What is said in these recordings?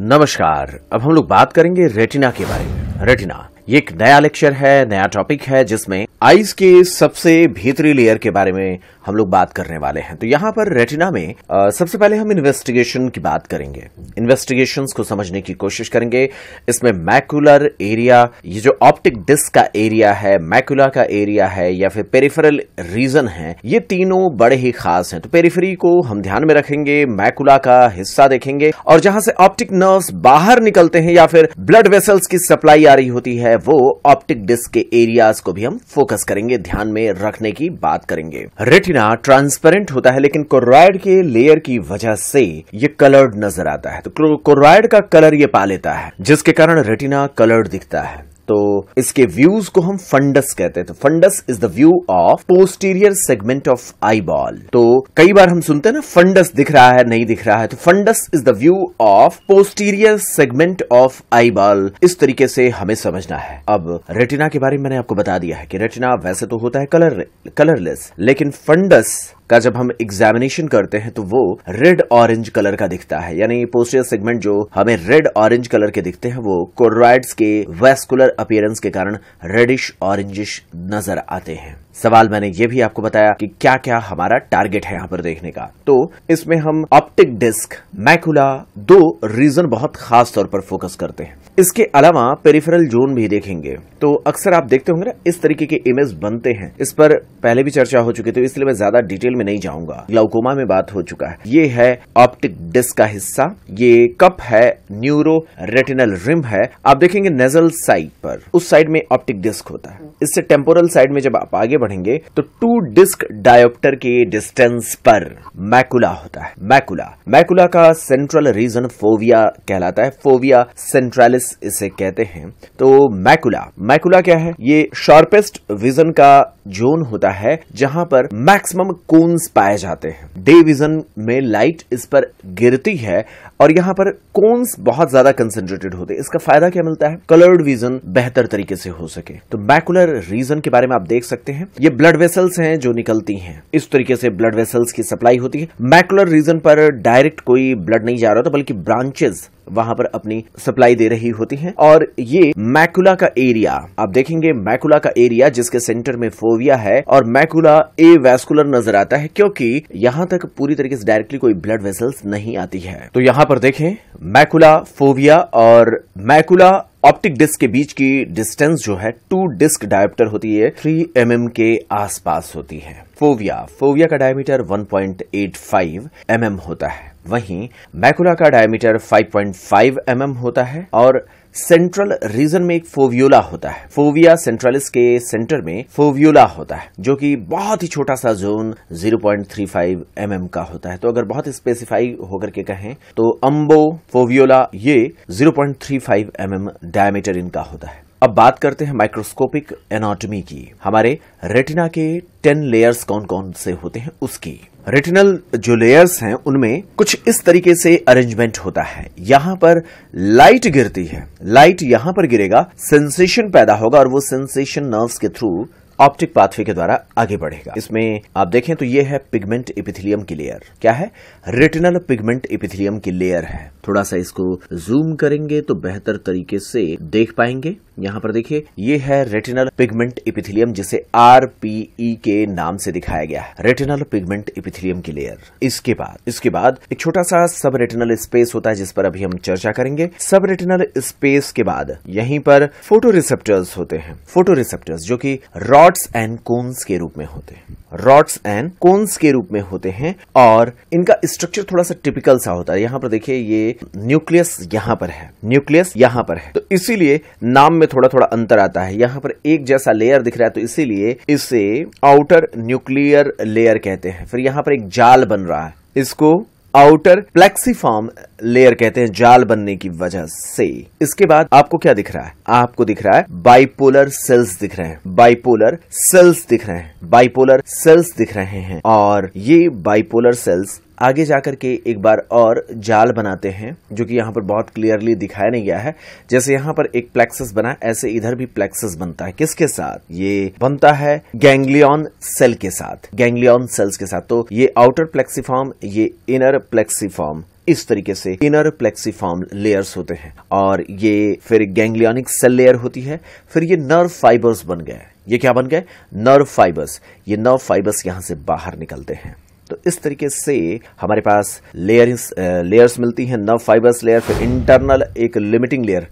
नमस्कार अब हम लोग बात करेंगे रेटिना के बारे में रेटिना ये एक नया लेक्चर है नया टॉपिक है जिसमें आइज के सबसे भीतरी लेयर के बारे में हम लोग बात करने वाले हैं तो यहां पर रेटिना में आ, सबसे पहले हम इन्वेस्टिगेशन की बात करेंगे इन्वेस्टिगेशन को समझने की कोशिश करेंगे इसमें मैकुलर एरिया ये जो ऑप्टिक डिस्क का एरिया है मैकुला का एरिया है या फिर पेरिफेरल रीजन है ये तीनों बड़े ही खास हैं तो पेरिफेरी को हम ध्यान में रखेंगे मैकुला का हिस्सा देखेंगे और जहां से ऑप्टिक नर्व बाहर निकलते हैं या फिर ब्लड वेसल्स की सप्लाई आ रही होती है वो ऑप्टिक डिस्क के एरियाज को भी हम फोकस करेंगे ध्यान में रखने की बात करेंगे रेटिना ट्रांसपेरेंट होता है लेकिन कोरॉयड के लेयर की वजह से ये कलर्ड नजर आता है तो कोरॉयड का कलर ये पा लेता है जिसके कारण रेटिना कलर्ड दिखता है तो इसके व्यूज को हम फंडस कहते थे fundus is the view of posterior segment of eyeball तो कई बार हम सुनते हैं ना फंडस दिख रहा है नहीं दिख रहा है तो fundus is the view of posterior segment of eyeball इस तरीके से हमें समझना है अब रेटिना के बारे में मैंने आपको बता दिया है कि रेटिना वैसे तो होता है कलर कलरलेस लेकिन फंडस का जब हम एग्जामिनेशन करते हैं तो वो रेड ऑरेंज कलर का दिखता है यानी पोस्टियर सेगमेंट जो हमें रेड ऑरेंज कलर के दिखते हैं वो कोरोइड्स के वेस्कुलर अपियरेंस के कारण रेडिश ऑरेंजिश नजर आते हैं सवाल मैंने ये भी आपको बताया कि क्या क्या हमारा टारगेट है यहाँ पर देखने का तो इसमें हम ऑप्टिक डिस्क मैकुला दो रीजन बहुत खास तौर पर फोकस करते हैं इसके अलावा पेरिफेरल जोन भी देखेंगे तो अक्सर आप देखते होंगे ना इस तरीके के इमेज बनते हैं इस पर पहले भी चर्चा हो चुकी थी तो इसलिए मैं ज्यादा डिटेल में नहीं जाऊंगा ग्लाउकोमा में बात हो चुका है ये है ऑप्टिक डिस्क का हिस्सा ये कप है न्यूरो रेटिनल रिम है आप देखेंगे नेजल साइड पर उस साइड में ऑप्टिक डिस्क होता है इससे टेम्पोरल साइड में जब आप आगे पढ़ेंगे तो टू डिस्क डायोप्टर के डिस्टेंस पर मैकुला होता है मैकुला मैकुला का सेंट्रल रीजन फोविया कहलाता है फोविया सेंट्रलिस इसे कहते हैं तो मैकुला मैकुला क्या है ये शार्पेस्ट विजन का जोन होता है जहां पर मैक्सिमम कोन्स पाए जाते हैं डे विजन में लाइट इस पर गिरती है और यहाँ पर कोन्स बहुत ज्यादा कंसेंट्रेटेड होते हैं इसका फायदा क्या मिलता है कलर्ड विजन बेहतर तरीके से हो सके तो मैकुलर रीजन के बारे में आप देख सकते हैं ये ब्लड वेसल्स हैं जो निकलती हैं इस तरीके से ब्लड वेसल्स की सप्लाई होती है मैकुलर रीजन पर डायरेक्ट कोई ब्लड नहीं जा रहा था बल्कि ब्रांचेस वहां पर अपनी सप्लाई दे रही होती है और ये मैकुला का एरिया आप देखेंगे मैकुला का एरिया जिसके सेंटर में फोविया है और मैकुला ए वैस्कुलर नजर आता है क्योंकि यहाँ तक पूरी तरीके से डायरेक्टली कोई ब्लड वेसल्स नहीं आती है तो यहाँ पर देखें मैकुला फोविया और मैकुला ऑप्टिक डिस्क के बीच की डिस्टेंस जो है टू डिस्क डायोप्टर होती है थ्री एम mm के आसपास होती है फोविया फोविया का डायमीटर 1.85 पॉइंट mm होता है वहीं मैकुला का डायमीटर 5.5 mm होता है और सेंट्रल रीजन में एक फोवियोला होता है फोविया सेंट्रलिस के सेंटर में फोवियोला होता है जो कि बहुत ही छोटा सा जोन 0.35 mm का होता है तो अगर बहुत स्पेसिफाई होकर के कहें तो अम्बो फोवियोला ये 0.35 mm डायमीटर इनका होता है अब बात करते हैं माइक्रोस्कोपिक एनाटॉमी की हमारे रेटिना के टेन लेयर्स कौन कौन से होते हैं उसकी रेटिनल जो लेयर्स हैं उनमें कुछ इस तरीके से अरेंजमेंट होता है यहां पर लाइट गिरती है लाइट यहां पर गिरेगा सेंसेशन पैदा होगा और वो सेंसेशन नर्व्स के थ्रू ऑप्टिक पाथवे के द्वारा आगे बढ़ेगा इसमें आप देखें तो ये है पिगमेंट इपिथिलियम की लेयर क्या है रिटिनल पिगमेंट इपिथिलियम की लेयर है थोड़ा सा इसको जूम करेंगे तो बेहतर तरीके से देख पाएंगे यहाँ पर देखिए ये है रेटिनल पिगमेंट इपिथिलियम जिसे आरपीई e के नाम से दिखाया गया है रेटिनल पिगमेंट इपिथिलियम की लेयर इसके बाद इसके बाद एक छोटा सा सब रेटिनल स्पेस होता है जिस पर अभी हम चर्चा करेंगे सब रेटिनल स्पेस के बाद यहीं पर फोटो रिसेप्टर्स होते हैं फोटो जो कि रॉ रॉड्स एंड कोन्स के रूप में होते हैं रॉड्स एंड कोन्स के रूप में होते हैं और इनका स्ट्रक्चर थोड़ा सा टिपिकल सा होता है यहाँ पर देखिए ये न्यूक्लियस यहाँ पर है न्यूक्लियस यहाँ पर है तो इसीलिए नाम में थोड़ा थोड़ा अंतर आता है यहाँ पर एक जैसा लेयर दिख रहा है तो इसीलिए इसे आउटर न्यूक्लियर लेयर कहते हैं फिर यहाँ पर एक जाल बन रहा है इसको आउटर प्लेक्सीफॉर्म लेयर कहते हैं जाल बनने की वजह से इसके बाद आपको क्या दिख रहा है आपको दिख रहा है बाइपोलर सेल्स दिख रहे हैं बाइपोलर सेल्स दिख रहे हैं बाइपोलर सेल्स दिख रहे हैं और ये बाइपोलर सेल्स आगे जा कर के एक बार और जाल बनाते हैं जो कि यहाँ पर बहुत क्लियरली दिखाया नहीं गया है जैसे यहाँ पर एक प्लेक्सस बना ऐसे इधर भी प्लेक्सस बनता है किसके साथ ये बनता है गैंग्लियन सेल के साथ गैंग्लियन सेल्स के साथ तो ये आउटर प्लेक्सीफॉर्म ये इनर प्लेक्सीफॉर्म इस तरीके से इनर प्लेक्सीफॉर्म लेयर्स होते हैं और ये फिर गैंग्लियनिक सेल लेयर होती है फिर ये नर्व फाइबर्स बन गए ये क्या बन गए नर्व फाइबर्स ये नर्व फाइबर्स यहां से बाहर निकलते हैं तो इस तरीके से हमारे पास लेयरिंग लेयर्स uh, मिलती हैं नव फाइबर्स लेयर फिर इंटरनल एक लिमिटिंग लेयर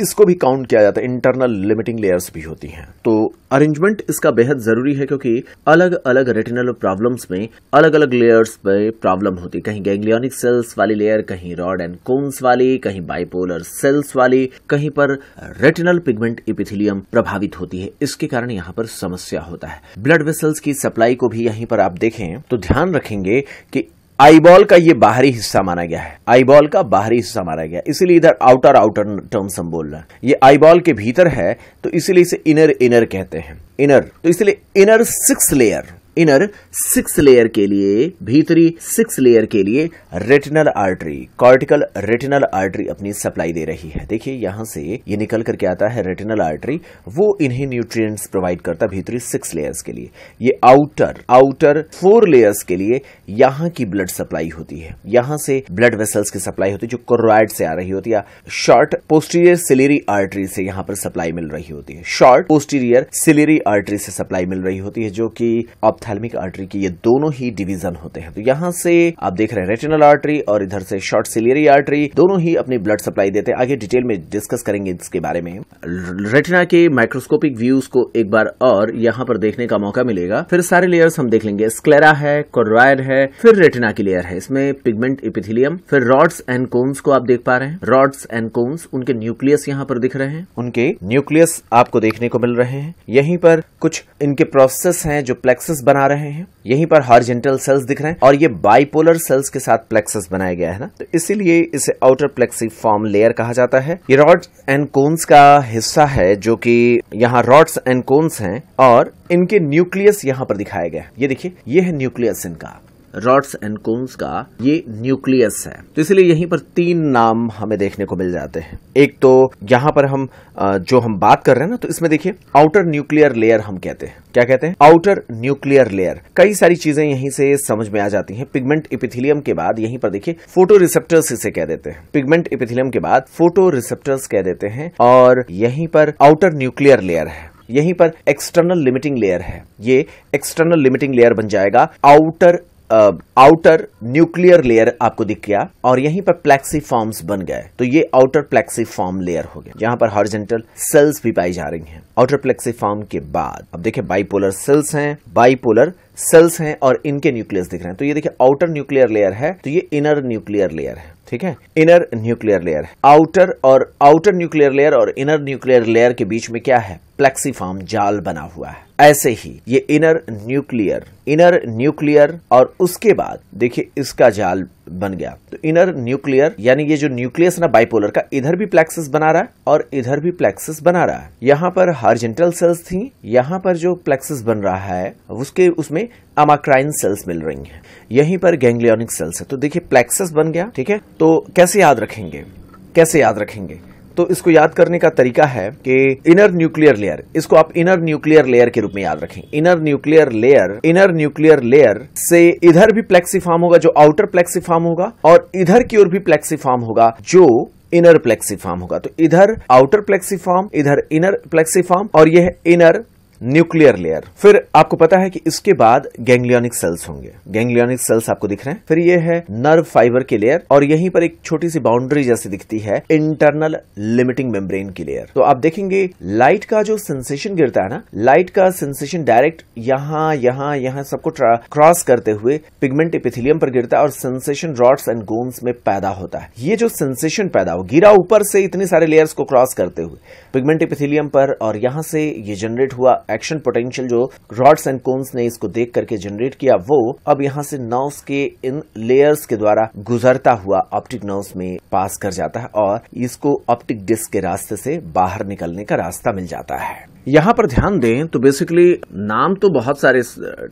इसको भी काउंट किया जाता है इंटरनल लिमिटिंग लेयर्स भी होती हैं तो अरेंजमेंट इसका बेहद जरूरी है क्योंकि अलग अलग रेटिनल प्रॉब्लम्स में अलग अलग लेयर्स में प्रॉब्लम होती है कहीं गैंग्लियोनिक सेल्स वाली लेयर कहीं रॉड एंड कोन्स वाली कहीं बाइपोलर सेल्स वाली कहीं पर रेटिनल पिगमेंट इपिथिलियम प्रभावित होती है इसके कारण यहाँ पर समस्या होता है ब्लड वेसल्स की सप्लाई को भी यहीं पर आप देखें तो ध्यान रखेंगे कि आईबॉल का ये बाहरी हिस्सा माना गया है आईबॉल का बाहरी हिस्सा माना गया इसलिए इधर आउटर आउटर टर्म्स हम बोल रहे हैं ये आईबॉल के भीतर है तो इसलिए इसे इनर इनर कहते हैं इनर तो इसलिए inner six layer inner six layer के लिए भीतरी सिक्स लेयर के लिए retinal artery cortical retinal artery अपनी सप्लाई दे रही है देखिए यहां से ये निकल करके आता है रेटिनल आर्टरी वो इन्हें न्यूट्रिएंट्स प्रोवाइड करता भीतरी सिक्स लेयर्स के लिए ये आउटर आउटर फोर लेयर्स के लिए यहां की ब्लड सप्लाई होती है यहां से ब्लड वेसल्स की सप्लाई होती है जो कोरोइड से आ रही होती है शॉर्ट पोस्टीरियर सिलेरी आर्टरी से यहां पर सप्लाई मिल रही होती है शॉर्ट पोस्टीरियर सिलेरी आर्टरी से सप्लाई मिल रही होती है जो की ऑप्थेलमिक आर्टरी की ये दोनों ही डिवीजन होते हैं तो यहाँ से आप देख रहे हैं रेटिनल आर्टरी और इधर से शॉर्ट सिलियरी आर्टरी दोनों ही अपनी ब्लड सप्लाई देते हैं आगे डिटेल में डिस्कस करेंगे इसके बारे में रेटिना के माइक्रोस्कोपिक व्यूज को एक बार और यहाँ पर देखने का मौका मिलेगा फिर सारे लेयर्स हम देख लेंगे स्क्लेरा है कोरोयर है फिर रेटिना की लेयर है इसमें पिगमेंट इपिथिलियम फिर रॉड्स एंड कोम्स को आप देख पा रहे हैं रॉड्स एंड कोम्स उनके न्यूक्लियस यहाँ पर दिख रहे हैं उनके न्यूक्लियस आपको देखने को मिल रहे हैं यहीं पर कुछ इनके प्रोसेस हैं जो प्लेक्सेस बना रहे हैं यहीं पर हॉर्जेंटल सेल्स दिख रहे हैं और ये बाइपोलर सेल्स के साथ प्लेक्सस बनाया गया है ना तो इसीलिए इसे आउटर प्लेक्सी फॉर्म लेयर कहा जाता है ये रॉड्स एंड कोन्स का हिस्सा है जो कि यहाँ रॉड्स एंड कोन्स हैं और इनके न्यूक्लियस यहाँ पर दिखाया गया ये देखिए ये है न्यूक्लियस इनका रॉड्स एंड कोन्स का ये न्यूक्लियस है तो इसलिए यहीं पर तीन नाम हमें देखने को मिल जाते हैं एक तो यहाँ पर हम जो हम बात कर रहे हैं ना तो इसमें देखिए आउटर न्यूक्लियर लेयर हम कहते हैं क्या कहते हैं आउटर न्यूक्लियर लेयर कई सारी चीजें यहीं से समझ में आ जाती हैं पिगमेंट इपिथिलियम के बाद यहीं पर देखिए फोटो रिसेप्टर्स इसे कह देते हैं पिगमेंट इपिथिलियम के बाद फोटो रिसेप्टर्स कह देते हैं और यहीं पर आउटर न्यूक्लियर लेयर है यहीं पर एक्सटर्नल लिमिटिंग लेयर है ये एक्सटर्नल लिमिटिंग लेयर बन जाएगा आउटर आउटर न्यूक्लियर लेयर आपको दिख गया और यहीं पर प्लेक्सी फॉर्म्स बन गए तो ये आउटर प्लेक्सी फॉर्म लेयर हो गया जहां पर हॉरिजेंटल सेल्स भी पाई जा रही हैं आउटर प्लेक्सी फॉर्म के बाद अब देखिए बाइपोलर सेल्स हैं बाइपोलर सेल्स हैं और इनके न्यूक्लियस दिख रहे हैं तो ये देखिए आउटर न्यूक्लियर लेयर है तो ये इनर न्यूक्लियर लेयर है ठीक है इनर न्यूक्लियर लेयर आउटर और आउटर न्यूक्लियर लेयर और इनर न्यूक्लियर लेयर के बीच में क्या है प्लेक्सीफॉर्म जाल बना हुआ है ऐसे ही ये इनर न्यूक्लियर इनर न्यूक्लियर और उसके बाद देखिए इसका जाल बन गया तो इनर न्यूक्लियर यानी ये जो न्यूक्लियस ना बाइपोलर का इधर भी प्लेक्सिस बना रहा है और इधर भी प्लेक्सिस बना रहा है यहाँ पर हार्जेंटल सेल्स थी यहाँ पर जो प्लेक्सिस बन रहा है उसके उसमें अमाक्राइन सेल्स मिल रही है यहीं पर गैंग्लियोनिक सेल्स है तो देखिये प्लेक्सिस बन गया ठीक है तो कैसे याद रखेंगे कैसे याद रखेंगे तो इसको याद करने का तरीका है कि इनर न्यूक्लियर लेयर इसको आप इनर न्यूक्लियर लेयर के रूप में याद रखें inner nuclear layer inner nuclear layer से इधर भी प्लेक्सीफार्म होगा जो आउटर प्लेक्सीफार्म होगा और इधर की ओर भी प्लेक्सीफार्म होगा जो इनर प्लेक्सीफार्म होगा तो इधर आउटर प्लेक्सीफार्म इधर इनर प्लेक्सीफार्म और यह इनर न्यूक्लियर लेयर फिर आपको पता है कि इसके बाद गैंग्लियोनिक सेल्स होंगे गैंग्लियोनिक सेल्स आपको दिख रहे हैं फिर ये है नर्व फाइबर की लेयर और यहीं पर एक छोटी सी बाउंड्री जैसी दिखती है इंटरनल लिमिटिंग मेम्ब्रेन की लेयर तो आप देखेंगे लाइट का जो सेंसेशन गिरता है ना लाइट का सेंसेशन डायरेक्ट यहाँ यहाँ यहाँ सबको क्रॉस करते हुए पिगमेंट इपिथिलियम पर गिरता है और सेंसेशन रॉड्स एंड गोन्स में पैदा होता है ये जो सेंसेशन पैदा हो गिरा ऊपर से इतने सारे लेयर्स को क्रॉस करते हुए पिगमेंट इपिथिलियम पर और यहां से ये जनरेट हुआ एक्शन पोटेंशियल जो रॉड्स एंड कोन्स ने इसको देख करके जनरेट किया वो अब यहाँ से नर्व के इन लेयर्स के द्वारा गुजरता हुआ ऑप्टिक नर्व में पास कर जाता है और इसको ऑप्टिक डिस्क के रास्ते से बाहर निकलने का रास्ता मिल जाता है यहाँ पर ध्यान दें तो बेसिकली नाम तो बहुत सारे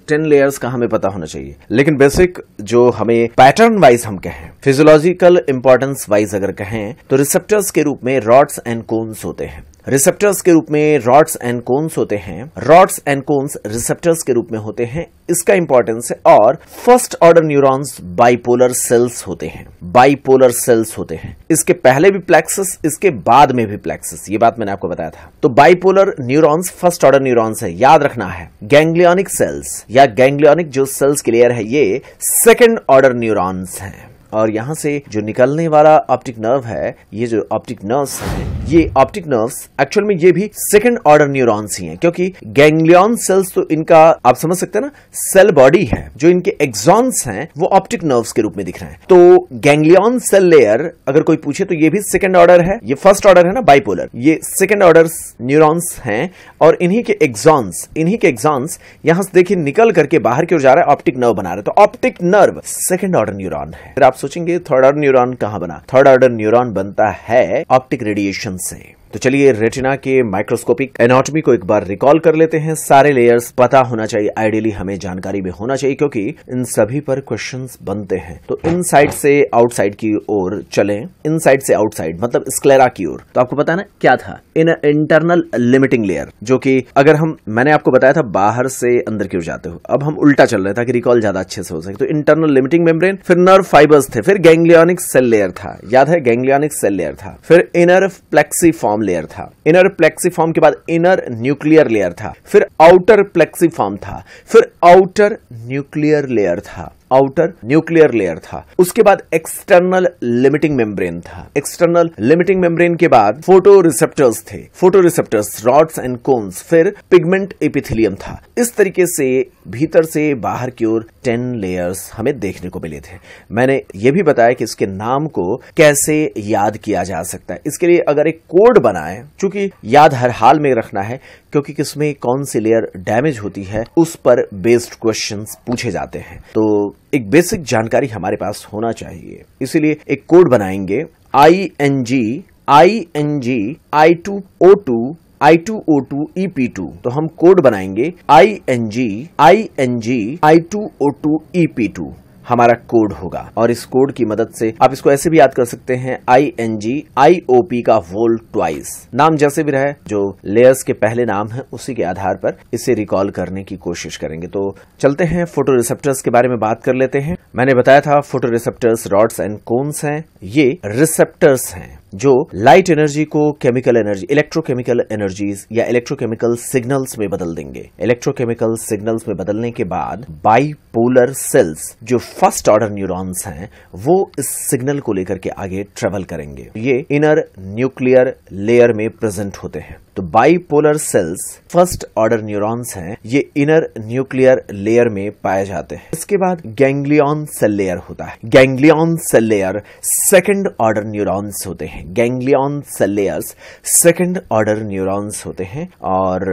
टेन लेयर्स का हमें पता होना चाहिए लेकिन बेसिक जो हमें पैटर्न वाइज हम कहें फिजियोलॉजिकल इम्पोर्टेंस वाइज अगर कहें तो रिसेप्टर्स के रूप में रॉड्स एंड कोन्स होते हैं रिसेप्टर्स के रूप में रॉड्स एंड कोन्स होते हैं रॉड्स एंड कोन्स रिसेप्टर्स के रूप में होते हैं इसका इंपॉर्टेंस है और first order neurons bipolar cells होते हैं बाइपोलर सेल्स होते हैं इसके पहले भी प्लेक्सस इसके बाद में भी प्लेक्सस ये बात मैंने आपको बताया था तो bipolar neurons first order neurons है याद रखना है गैंग्लियोनिक सेल्स या गैंग्लियोनिक जो सेल्स के लेयर है ये सेकेंड ऑर्डर न्यूरॉन्स है और यहां से जो निकलने वाला ऑप्टिक नर्व है ये जो ऑप्टिक नर्व है ये ऑप्टिक नर्व्स एक्चुअल में ये भी सेकंड ऑर्डर न्यूरॉन्स ही हैं क्योंकि गैंग्लियन सेल्स तो इनका आप समझ सकते हैं ना सेल बॉडी है जो इनके एग्जॉन्स हैं वो ऑप्टिक नर्व्स के रूप में दिख रहे हैं तो गैंग्लियन सेल लेयर अगर कोई पूछे तो ये भी सेकंड ऑर्डर है ये फर्स्ट ऑर्डर है ना बाइपोलर ये सेकंड ऑर्डर न्यूरॉन्स हैं और इन्हीं के एग्जॉन्स इन्हीं के एग्जॉन्स यहां से देखिए निकल करके बाहर की ओर जा रहा है ऑप्टिक नर्व बना रहे तो optic nerve second order neuron है फिर आप सोचेंगे थर्ड ऑर्डर न्यूरोन कहां बना थर्ड ऑर्डर न्यूरोन बनता है ऑप्टिक रेडिएशन Ramsey. तो चलिए रेटिना के माइक्रोस्कोपिक एनाटॉमी को एक बार रिकॉल कर लेते हैं सारे लेयर्स पता होना चाहिए आइडियली हमें जानकारी भी होना चाहिए क्योंकि इन सभी पर क्वेश्चन बनते हैं तो इन साइड से आउटसाइड की ओर चले इन साइड से आउटसाइड मतलब स्क्लेरा की ओर तो आपको पता ना क्या था इन इंटरनल लिमिटिंग लेयर जो कि अगर हम मैंने आपको बताया था बाहर से अंदर की ओर जाते हो अब हम उल्टा चल रहे ताकि रिकॉल ज्यादा अच्छे से हो सके तो इंटरनल लिमिटिंग मेम्ब्रेन फिर नर्व फाइबर्स थे फिर गैंग्लियोनिक सेल लेयर था याद है गैंग्लियोनिक सेल लेयर था फिर inner plexiform form layer था इनर प्लेक्सीफॉर्म के बाद इनर न्यूक्लियर लेयर था फिर आउटर प्लेक्सीफॉर्म था फिर आउटर न्यूक्लियर लेयर था आउटर न्यूक्लियर लेयर था उसके बाद एक्सटर्नल लिमिटिंग मेम्ब्रेन था एक्सटर्नल लिमिटिंग मेम्ब्रेन के बाद फोटो रिसेप्टर्स थे photoreceptors rods and cones फिर पिगमेंट एपिथिलियम था इस तरीके से भीतर से बाहर की ओर टेन लेयर्स हमें देखने को मिले थे मैंने ये भी बताया कि इसके नाम को कैसे याद किया जा सकता है इसके लिए अगर एक कोड बनाए चूंकि याद हर हाल में रखना है क्योंकि किसमें कौन सी लेयर डैमेज होती है उस पर बेस्ड क्वेश्चन पूछे जाते हैं तो एक बेसिक जानकारी हमारे पास होना चाहिए इसीलिए एक कोड बनाएंगे I N G I N G I two O two I two O two E P two तो हम कोड बनाएंगे I N G I N G I two O two E P two हमारा code होगा और इस code की मदद से आप इसको ऐसे भी याद कर सकते हैं I N G I O P का वोल्ट ट्वाइस नाम जैसे भी रहे जो लेयर्स के पहले नाम है उसी के आधार पर इसे रिकॉल करने की कोशिश करेंगे तो चलते हैं फोटो रिसेप्टर्स के बारे में बात कर लेते हैं मैंने बताया था photoreceptors rods and cones हैं ये रिसेप्टर्स हैं जो लाइट एनर्जी को केमिकल एनर्जी इलेक्ट्रोकेमिकल एनर्जीज या इलेक्ट्रोकेमिकल सिग्नल्स में बदल देंगे इलेक्ट्रोकेमिकल सिग्नल्स में बदलने के बाद बाईपोलर सेल्स जो फर्स्ट ऑर्डर न्यूरॉन्स हैं वो इस सिग्नल को लेकर के आगे ट्रेवल करेंगे ये इनर न्यूक्लियर लेयर में प्रेजेंट होते हैं तो bipolar cells first order neurons हैं ये इनर न्यूक्लियर लेयर में पाए जाते हैं इसके बाद गैंग्लियन सेल लेयर होता है ganglion cell layer second order neurons होते हैं हैं ganglion cell layers second order neurons होते हैं और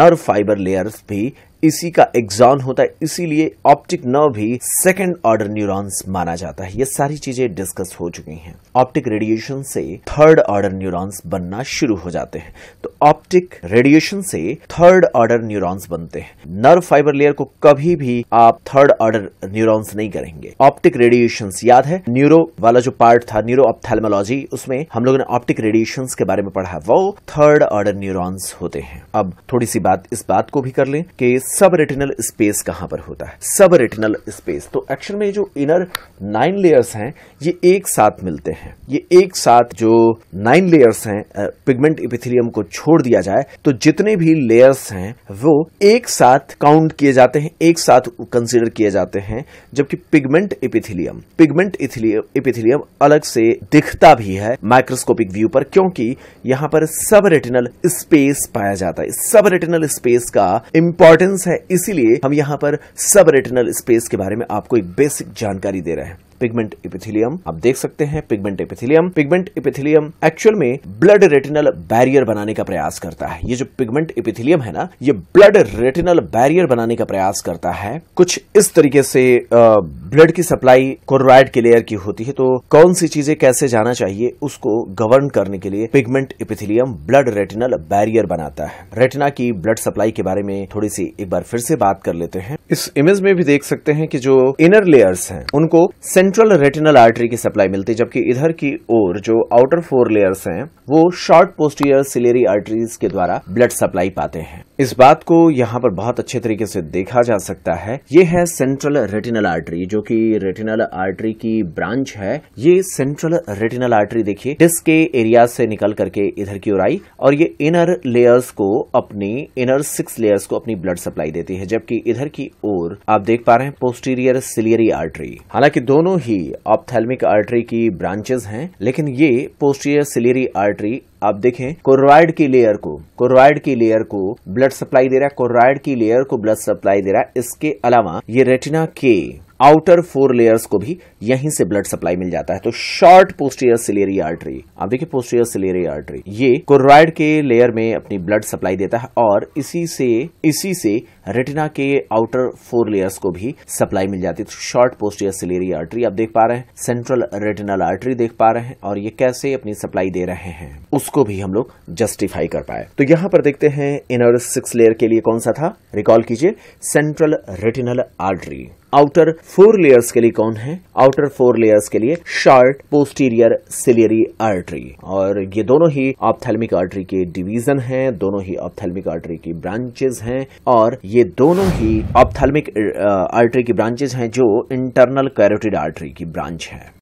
नर्व फाइबर लेयर्स भी इसी का एग्जॉन होता है इसीलिए ऑप्टिक नर्व भी सेकेंड ऑर्डर न्यूरॉन्स माना जाता है ये सारी चीजें डिस्कस हो चुकी हैं ऑप्टिक रेडिएशन से थर्ड ऑर्डर न्यूरॉन्स बनना शुरू हो जाते हैं तो ऑप्टिक रेडिएशन से थर्ड ऑर्डर न्यूरॉन्स बनते हैं नर्व फाइबर लेयर को कभी भी आप थर्ड ऑर्डर न्यूरोन्स नहीं करेंगे ऑप्टिक रेडिएशन याद है न्यूरो वाला जो पार्ट था न्यूरो ऑप्थेलमोलॉजी उसमें हम लोगों ने ऑप्टिक रेडिएशन के बारे में पढ़ा वो थर्ड ऑर्डर न्यूरोन्स होते हैं अब थोड़ी सी बात इस बात को भी कर लें कि सब रेटिनल स्पेस कहां पर होता है सब रेटिनल स्पेस तो एक्चुअल में जो इनर नाइन लेयर्स हैं ये एक साथ मिलते हैं ये एक साथ जो नाइन लेयर्स हैं पिगमेंट इपिथिलियम को छोड़ दिया जाए तो जितने भी लेयर्स हैं वो एक साथ काउंट किए जाते हैं एक साथ कंसिडर किए जाते हैं जबकि पिगमेंट इपिथिलियम पिगमेंट इपिथिलियम अलग से दिखता भी है माइक्रोस्कोपिक व्यू पर क्योंकि यहां पर सब रेटिनल स्पेस पाया जाता है सब रेटिनल स्पेस का इंपॉर्टेंस है इसीलिए हम यहां पर सब रेटिनल स्पेस के बारे में आपको एक बेसिक जानकारी दे रहे हैं पिगमेंट इपिथिलियम आप देख सकते हैं pigment epithelium pigment epithelium actual में ब्लड रेटिनल बैरियर बनाने का प्रयास करता है ये जो पिगमेंट इपिथिलियम है ना ये ब्लड रेटिनल बैरियर बनाने का प्रयास करता है कुछ इस तरीके से ब्लड की सप्लाई कोरोइड के लेयर की होती है तो कौन सी चीजें कैसे जाना चाहिए उसको गवर्न करने के लिए pigment epithelium blood retinal barrier बनाता है रेटिना की ब्लड सप्लाई के बारे में थोड़ी सी एक बार फिर से बात कर लेते हैं इस इमेज में भी देख सकते हैं कि जो इनर लेयर्स हैं उनको सेंटर सेंट्रल रेटिनल आर्टरी की सप्लाई मिलती है जबकि इधर की ओर जो आउटर फोर लेयर्स हैं वो शॉर्ट पोस्टीरियर सिलेरी आर्टरीज के द्वारा ब्लड सप्लाई पाते हैं इस बात को यहाँ पर बहुत अच्छे तरीके से देखा जा सकता है ये है सेंट्रल रेटिनल आर्टरी जो कि रेटिनल आर्टरी की ब्रांच है ये सेंट्रल रेटिनल आर्टरी देखिए डिस्क के एरिया से निकल करके इधर की ओर आई और ये इनर लेयर्स को अपनी इनर सिक्स लेयर्स को अपनी ब्लड सप्लाई देती है जबकि इधर की ओर आप देख पा रहे हैं पोस्टीरियर सिलियरी आर्टरी हालांकि दोनों ही ऑप्थेलमिक आर्टरी की ब्रांचेस हैं लेकिन ये पोस्टीरियर सिलेरी आर्टरी आप देखें कोरोइड की लेयर को कोरोइड की लेयर को ब्लड सप्लाई दे रहा है कोरोइड की लेयर को ब्लड सप्लाई दे रहा है इसके अलावा ये रेटिना के आउटर फोर लेयर्स को भी यहीं से ब्लड सप्लाई मिल जाता है तो शॉर्ट पोस्टीरियर सिलेरी आर्टरी आप देखिए पोस्टीरियर सिलेरी आर्टरी ये कोरोइड के लेयर में अपनी ब्लड सप्लाई देता है और इसी से इसी से रेटिना के आउटर फोर लेयर्स को भी सप्लाई मिल जाती है तो शॉर्ट पोस्टियर सिलेरी आर्टरी आप देख पा रहे हैं सेंट्रल रेटिनल आर्टरी देख पा रहे हैं और ये कैसे अपनी सप्लाई दे रहे हैं उसको भी हम लोग जस्टिफाई कर पाए तो यहाँ पर देखते हैं इनर सिक्स लेयर के लिए कौन सा था रिकॉल कीजिए central retinal artery outer four layers के लिए कौन है आउटर फोर लेयर्स के लिए शॉर्ट पोस्टीरियर सिलियरी आर्टरी और ये दोनों ही ऑप्थेलमिक आर्टरी के डिवीजन हैं दोनों ही ऑप्थेलमिक आर्टरी की ब्रांचेस हैं और ये दोनों ही ऑप्थेलमिक आर्टरी uh, की ब्रांचेस हैं जो इंटरनल कैरोटिड आर्टरी की ब्रांच है